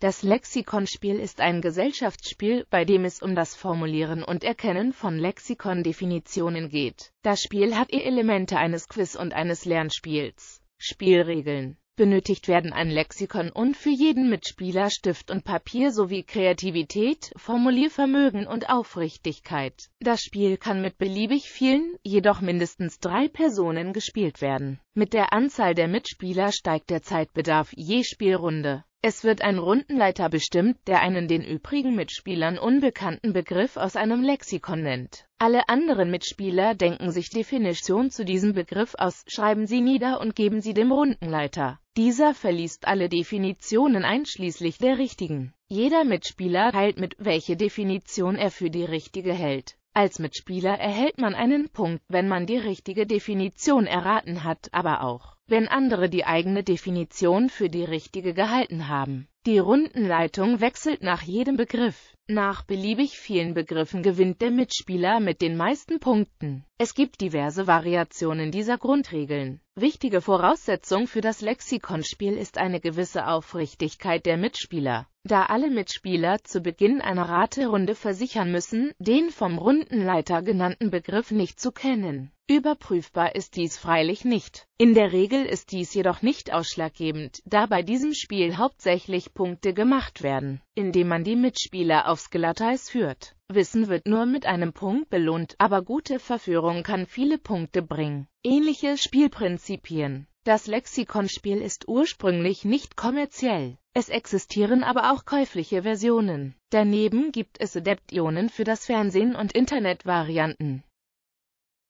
Das Lexikonspiel ist ein Gesellschaftsspiel, bei dem es um das Formulieren und Erkennen von Lexikondefinitionen geht. Das Spiel hat ihr Elemente eines Quiz und eines Lernspiels. Spielregeln Benötigt werden ein Lexikon und für jeden Mitspieler Stift und Papier sowie Kreativität, Formuliervermögen und Aufrichtigkeit. Das Spiel kann mit beliebig vielen, jedoch mindestens drei Personen gespielt werden. Mit der Anzahl der Mitspieler steigt der Zeitbedarf je Spielrunde. Es wird ein Rundenleiter bestimmt, der einen den übrigen Mitspielern unbekannten Begriff aus einem Lexikon nennt. Alle anderen Mitspieler denken sich Definition zu diesem Begriff aus, schreiben sie nieder und geben sie dem Rundenleiter. Dieser verliest alle Definitionen einschließlich der richtigen. Jeder Mitspieler teilt mit, welche Definition er für die richtige hält. Als Mitspieler erhält man einen Punkt, wenn man die richtige Definition erraten hat, aber auch wenn andere die eigene Definition für die richtige gehalten haben die Rundenleitung wechselt nach jedem Begriff. Nach beliebig vielen Begriffen gewinnt der Mitspieler mit den meisten Punkten. Es gibt diverse Variationen dieser Grundregeln. Wichtige Voraussetzung für das Lexikonspiel ist eine gewisse Aufrichtigkeit der Mitspieler. Da alle Mitspieler zu Beginn einer Raterunde versichern müssen, den vom Rundenleiter genannten Begriff nicht zu kennen. Überprüfbar ist dies freilich nicht. In der Regel ist dies jedoch nicht ausschlaggebend, da bei diesem Spiel hauptsächlich Punkte gemacht werden, indem man die Mitspieler aufs Glatteis führt. Wissen wird nur mit einem Punkt belohnt, aber gute Verführung kann viele Punkte bringen. Ähnliche Spielprinzipien das Lexikonspiel ist ursprünglich nicht kommerziell. Es existieren aber auch käufliche Versionen. Daneben gibt es Adeptionen für das Fernsehen und Internetvarianten.